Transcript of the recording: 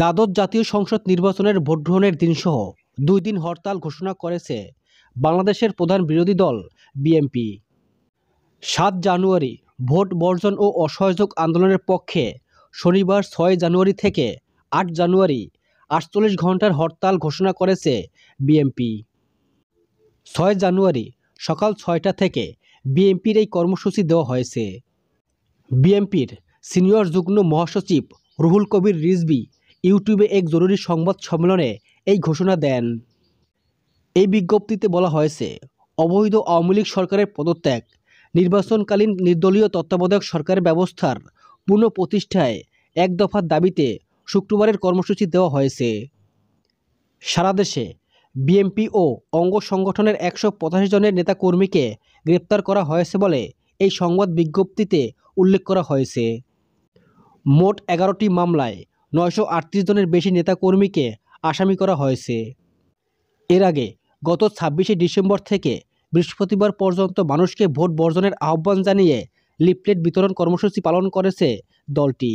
দ্বাদশ জাতীয় সংসদ নির্বাচনের ভোটগ্রহণের দিনসহ দুই দিন হরতাল ঘোষণা করেছে বাংলাদেশের প্রধান বিরোধী দল বিএমপি সাত জানুয়ারি ভোট বর্জন ও অসহযোগ আন্দোলনের পক্ষে শনিবার ছয় জানুয়ারি থেকে আট জানুয়ারি আটচল্লিশ ঘন্টার হরতাল ঘোষণা করেছে বিএমপি ছয় জানুয়ারি সকাল ছয়টা থেকে বিএমপির এই কর্মসূচি দেওয়া হয়েছে বিএমপির সিনিয়র যুগ্ম মহাসচিব রুহুল কবির রিজবি ইউটিউবে এক জরুরি সংবাদ সম্মেলনে এই ঘোষণা দেন এই বিজ্ঞপ্তিতে বলা হয়েছে অবৈধ আওয়ামী লীগ সরকারের পদত্যাগ নির্বাচনকালীন নির্দলীয় তত্ত্বাবধায়ক সরকারের ব্যবস্থার পুনঃ প্রতিষ্ঠায় এক দফার দাবিতে শুক্রবারের কর্মসূচি দেওয়া হয়েছে সারা দেশে বিএমপি ও অঙ্গ সংগঠনের একশো পঁচাশি জনের নেতাকর্মীকে গ্রেপ্তার করা হয়েছে বলে এই সংবাদ বিজ্ঞপ্তিতে উল্লেখ করা হয়েছে মোট এগারোটি মামলায় নয়শো জনের বেশি নেতাকর্মীকে আসামি করা হয়েছে এর আগে গত ছাব্বিশে ডিসেম্বর থেকে বৃহস্পতিবার পর্যন্ত মানুষকে ভোট বর্জনের আহ্বান জানিয়ে লিফলেট বিতরণ কর্মসূচি পালন করেছে দলটি